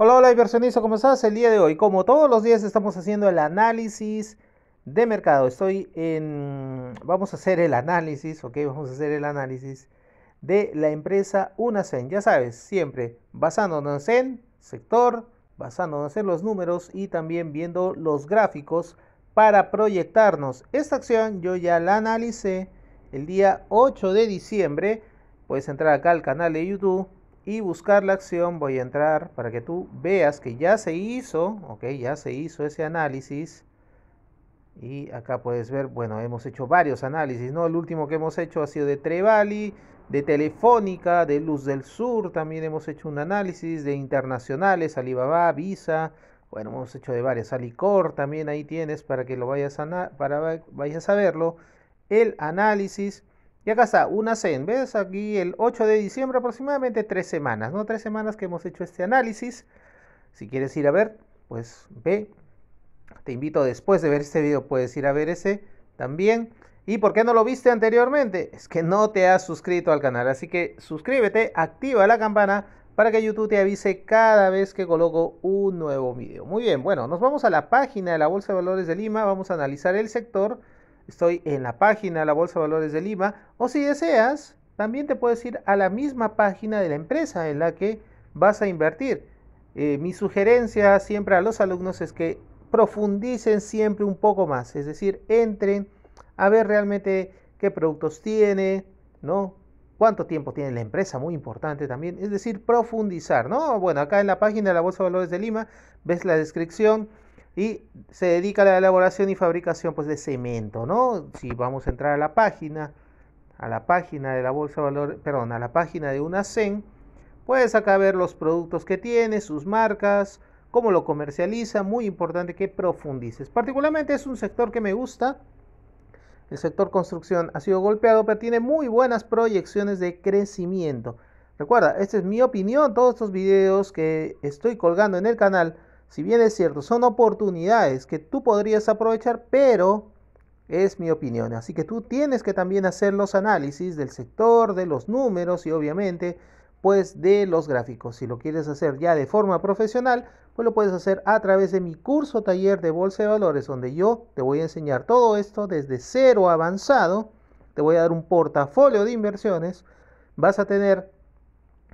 Hola, hola inversionista, ¿cómo estás? El día de hoy, como todos los días, estamos haciendo el análisis de mercado. Estoy en... Vamos a hacer el análisis, ¿ok? Vamos a hacer el análisis de la empresa Unacen. Ya sabes, siempre basándonos en sector, basándonos en los números y también viendo los gráficos para proyectarnos. Esta acción yo ya la analicé el día 8 de diciembre. Puedes entrar acá al canal de YouTube y buscar la acción voy a entrar para que tú veas que ya se hizo, ok, ya se hizo ese análisis. Y acá puedes ver, bueno, hemos hecho varios análisis, ¿no? El último que hemos hecho ha sido de Trevali, de Telefónica, de Luz del Sur, también hemos hecho un análisis de internacionales, Alibaba, Visa, bueno, hemos hecho de varias, Alicor también ahí tienes para que lo vayas a, para vayas a verlo. El análisis y acá está, una C. ¿ves? Aquí el 8 de diciembre aproximadamente, tres semanas, ¿no? Tres semanas que hemos hecho este análisis. Si quieres ir a ver, pues ve. Te invito después de ver este video, puedes ir a ver ese también. ¿Y por qué no lo viste anteriormente? Es que no te has suscrito al canal, así que suscríbete, activa la campana para que YouTube te avise cada vez que coloco un nuevo video. Muy bien, bueno, nos vamos a la página de la Bolsa de Valores de Lima, vamos a analizar el sector Estoy en la página de la Bolsa de Valores de Lima. O si deseas, también te puedes ir a la misma página de la empresa en la que vas a invertir. Eh, mi sugerencia siempre a los alumnos es que profundicen siempre un poco más. Es decir, entren a ver realmente qué productos tiene, ¿no? cuánto tiempo tiene la empresa, muy importante también, es decir, profundizar, ¿no? Bueno, acá en la página de la Bolsa de Valores de Lima ves la descripción y se dedica a la elaboración y fabricación pues, de cemento, ¿no? Si vamos a entrar a la página, a la página de la bolsa valor, perdón, a la página de una Unacen, puedes acá ver los productos que tiene, sus marcas, cómo lo comercializa, muy importante que profundices. Particularmente es un sector que me gusta. El sector construcción ha sido golpeado, pero tiene muy buenas proyecciones de crecimiento. Recuerda, esta es mi opinión, todos estos videos que estoy colgando en el canal si bien es cierto, son oportunidades que tú podrías aprovechar, pero es mi opinión. Así que tú tienes que también hacer los análisis del sector, de los números y obviamente pues de los gráficos. Si lo quieres hacer ya de forma profesional, pues lo puedes hacer a través de mi curso taller de Bolsa de Valores, donde yo te voy a enseñar todo esto desde cero avanzado. Te voy a dar un portafolio de inversiones. Vas a tener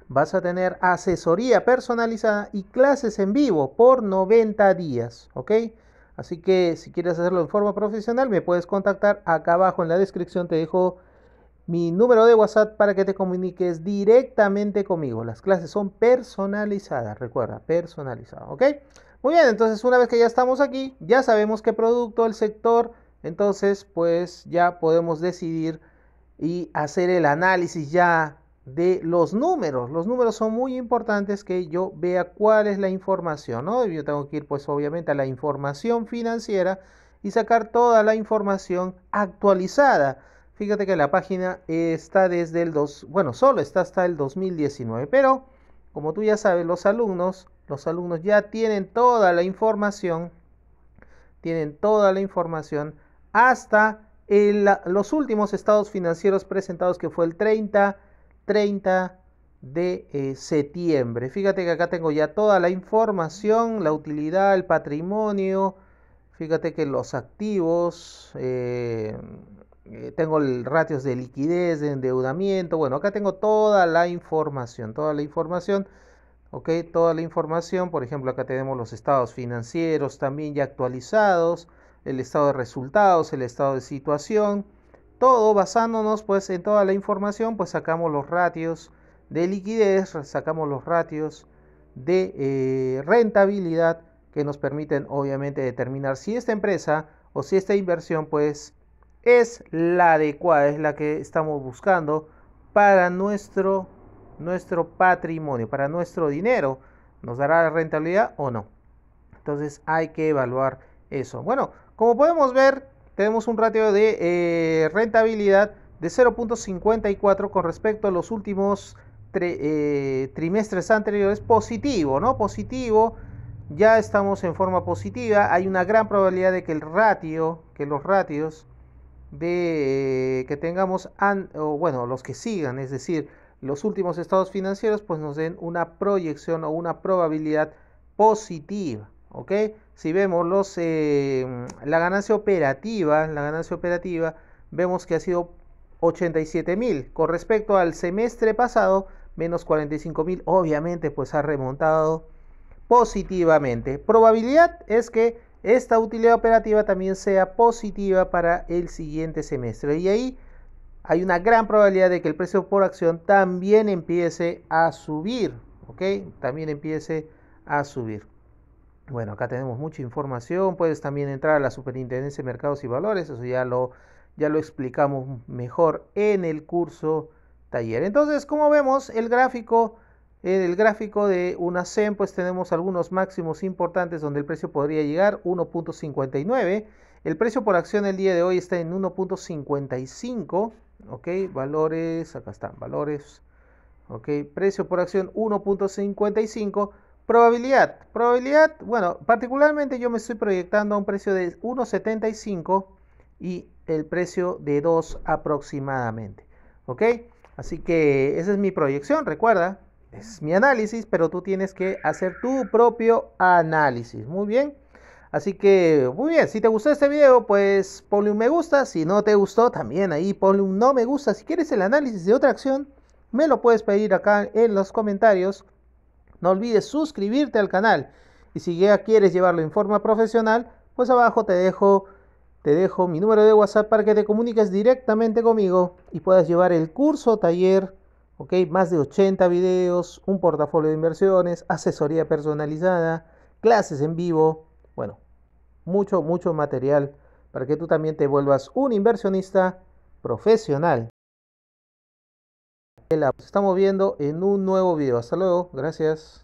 vas a tener asesoría personalizada y clases en vivo por 90 días, ¿ok? Así que si quieres hacerlo en forma profesional, me puedes contactar. Acá abajo en la descripción te dejo mi número de WhatsApp para que te comuniques directamente conmigo. Las clases son personalizadas, recuerda, personalizadas, ¿ok? Muy bien, entonces una vez que ya estamos aquí, ya sabemos qué producto, el sector, entonces pues ya podemos decidir y hacer el análisis ya de los números. Los números son muy importantes que yo vea cuál es la información, ¿no? Yo tengo que ir pues obviamente a la información financiera y sacar toda la información actualizada. Fíjate que la página está desde el 2, bueno, solo está hasta el 2019, pero como tú ya sabes, los alumnos, los alumnos ya tienen toda la información, tienen toda la información hasta los últimos estados financieros presentados que fue el 30 30 de eh, septiembre. Fíjate que acá tengo ya toda la información, la utilidad, el patrimonio. Fíjate que los activos, eh, eh, tengo el ratios de liquidez, de endeudamiento. Bueno, acá tengo toda la información, toda la información. Ok, toda la información. Por ejemplo, acá tenemos los estados financieros también ya actualizados, el estado de resultados, el estado de situación. Todo basándonos pues en toda la información, pues sacamos los ratios de liquidez, sacamos los ratios de eh, rentabilidad que nos permiten obviamente determinar si esta empresa o si esta inversión pues es la adecuada, es la que estamos buscando para nuestro, nuestro patrimonio, para nuestro dinero. ¿Nos dará rentabilidad o no? Entonces hay que evaluar eso. Bueno, como podemos ver, tenemos un ratio de eh, rentabilidad de 0.54 con respecto a los últimos eh, trimestres anteriores positivo, ¿no? Positivo, ya estamos en forma positiva, hay una gran probabilidad de que el ratio, que los ratios de eh, que tengamos, bueno, los que sigan, es decir, los últimos estados financieros, pues nos den una proyección o una probabilidad positiva. Si vemos los, eh, la ganancia operativa, la ganancia operativa, vemos que ha sido 87 mil con respecto al semestre pasado, menos 45 mil, obviamente pues ha remontado positivamente. Probabilidad es que esta utilidad operativa también sea positiva para el siguiente semestre y ahí hay una gran probabilidad de que el precio por acción también empiece a subir, ¿ok? También empiece a subir. Bueno, acá tenemos mucha información. Puedes también entrar a la Superintendencia de Mercados y Valores. Eso ya lo, ya lo explicamos mejor en el curso taller. Entonces, como vemos, el gráfico, en el gráfico de una SEM, pues tenemos algunos máximos importantes donde el precio podría llegar 1.59. El precio por acción el día de hoy está en 1.55. Ok, valores, acá están, valores. Ok, precio por acción 1.55 Probabilidad. Probabilidad, bueno, particularmente yo me estoy proyectando a un precio de 1.75 y el precio de 2 aproximadamente. ¿Ok? Así que esa es mi proyección, recuerda. Es mi análisis, pero tú tienes que hacer tu propio análisis. Muy bien. Así que, muy bien, si te gustó este video, pues ponle un me gusta. Si no te gustó, también ahí ponle un no me gusta. Si quieres el análisis de otra acción, me lo puedes pedir acá en los comentarios. No olvides suscribirte al canal. Y si ya quieres llevarlo en forma profesional, pues abajo te dejo, te dejo mi número de WhatsApp para que te comuniques directamente conmigo y puedas llevar el curso taller, ok, más de 80 videos, un portafolio de inversiones, asesoría personalizada, clases en vivo, bueno, mucho, mucho material para que tú también te vuelvas un inversionista profesional estamos viendo en un nuevo video. Hasta luego, gracias.